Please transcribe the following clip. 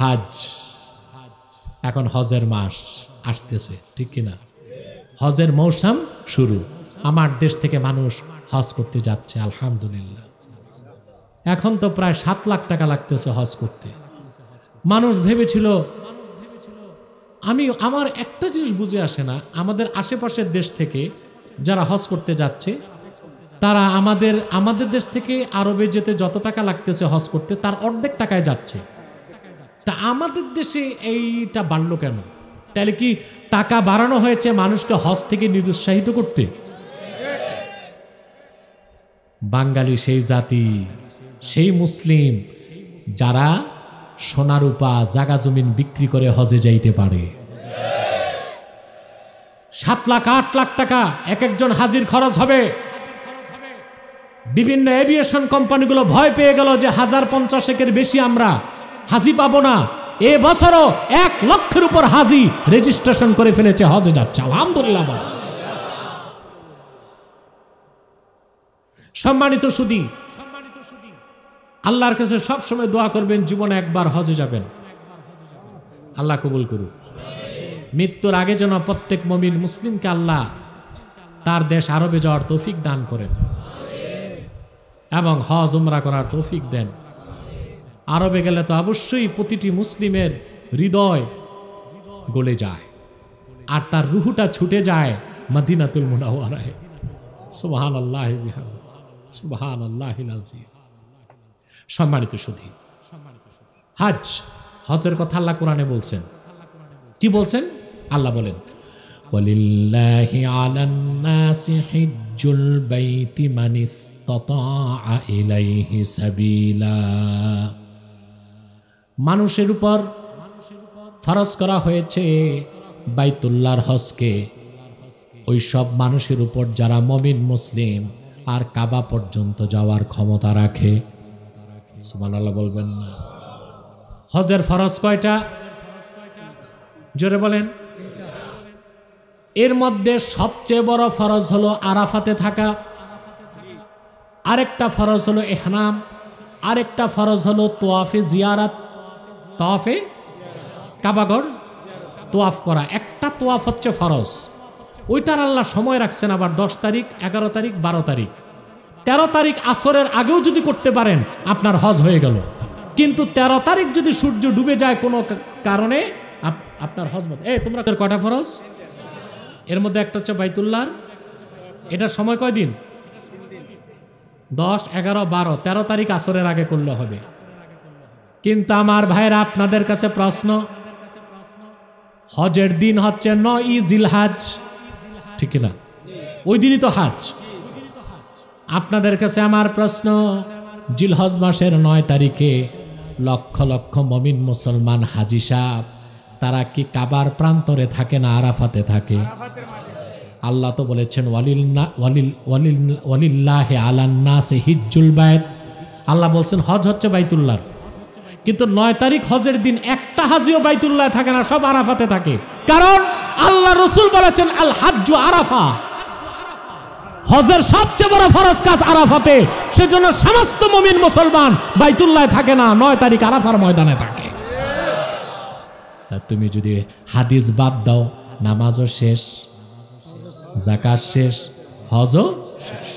হাজ এখন হজের মাস আসতেছে ঠিক কিনা হজের মৌসুম শুরু আমার দেশ থেকে মানুষ হজ করতে যাচ্ছে আলহামদুলিল্লাহ এখন তো প্রায় সাত লাখ টাকা লাগতেছে হজ করতে মানুষ ভেবেছিল আমি আমার একটা জিনিস বুঝে আসে না আমাদের আশেপাশের দেশ থেকে যারা হজ করতে যাচ্ছে তারা আমাদের আমাদের দেশ থেকে আরবে যেতে যত টাকা লাগতেছে হজ করতে তার অর্ধেক টাকায় যাচ্ছে তা আমাদের দেশে এইটা বাড়লো কেন তাহলে কি টাকা বাড়ানো হয়েছে মানুষকে হজ থেকে নিরুৎসাহিত করতে বাঙালি সেই জাতি সেই মুসলিম যারা সোনা রূপা জাগা জমিন বিক্রি করে হজে যাইতে পারে সাত লাখ আট লাখ টাকা এক একজন হাজির খরচ হবে বিভিন্ন এভিয়েশন কোম্পানিগুলো ভয় পেয়ে গেল যে হাজার পঞ্চাশেকের বেশি আমরা হাজি পাবো না এ বছরও এক লক্ষের উপর হাজি রেজিস্ট্রেশন করে ফেলেছে হজে যাচ্ছে আলহামদুলিল্লাহ সম্মানিত সুদী সম্মানিত সুদী আল্লাহর কাছে সবসময় দোয়া করবেন জীবনে একবার হজে যাবেন আল্লাহ কবুল করুক মৃত্যুর আগে যেন প্রত্যেক মমিন মুসলিমকে আল্লাহ তার দেশ আরবে যাওয়ার তৌফিক দান করেন এবং হজ উমরা করার তৌফিক দেন আরবে গেলে তো অবশ্যই প্রতিটি মুসলিমের হৃদয় গলে যায় আর তার রুহুটা ছুটে যায় মদিনাতুল মুনাওয়ারায় সুবাহান আল্লাহ সুবাহান আল্লাহ সম্মানিত সুধী হাজ হজের কথা আল্লাহ কোরআনে বলছেন কি বলছেন আল্লাহ বলেন ولله على الناس حج البيت من استطاع إليه سبيلاً মানুষের উপর ফরজ করা হয়েছে বাইতুল্লার হসকে ওই সব মানুষের উপর যারা মমিন মুসলিম আর কাবা পর্যন্ত যাওয়ার ক্ষমতা রাখে সুমানাল্লাহ বলবেন না হজের ফরজ কয়টা জোরে বলেন এর মধ্যে সবচেয়ে বড় ফরজ হলো আরাফাতে থাকা আরেকটা ফরজ হলো এহনাম আরেকটা ফরজ হলো তোয়াফে জিয়ারাত তোয়াফে কাবাগর তোয়াফ করা একটা তোয়াফ হচ্ছে ফরজ ওইটার আল্লাহ সময় রাখছেন আবার দশ তারিখ এগারো তারিখ বারো তারিখ তেরো তারিখ আসরের আগেও যদি করতে পারেন আপনার হজ হয়ে গেল কিন্তু তেরো তারিখ যদি সূর্য ডুবে যায় কোনো কারণে আপনার হজ মত এ তোমরা কটা ফরজ এর মধ্যে একটা হচ্ছে বাইতুল্লার এটা সময় কয় দিন দশ এগারো বারো তেরো তারিখ আসরের আগে করলে হবে কিন্তু আমার ভাইয়ের আপনাদের কাছে প্রশ্ন হজের দিন হচ্ছে ন ই হাজ ঠিক না ওই দিনই তো হাজ আপনাদের কাছে আমার প্রশ্ন হজ মাসের নয় তারিখে লক্ষ লক্ষ মমিন মুসলমান হাজি সাহ তারা কি কাবার প্রান্তরে থাকে না আরাফাতে থাকে আল্লাহ তো বলেছেন ওয়ালিল্লাহে আলান্নাসে হিজুল বায়ত আল্লাহ বলছেন হজ হচ্ছে বাইতুল্লাহ কিন্তু নয় তারিখ হজের দিন একটা হাজিও বাইতুল্লাহ থাকে না সব আরাফাতে থাকে কারণ আল্লাহ রসুল বলেছেন আল হাজু আরাফা হজের সবচেয়ে বড় ফরজ কাজ আরাফাতে সেজন্য সমস্ত মমিন মুসলমান বাইতুল্লায় থাকে না নয় তারিখ আরাফার ময়দানে থাকে তুমি যদি হাদিস বাদ দাও নামাজও শেষ জাকাত শেষ হজও শেষ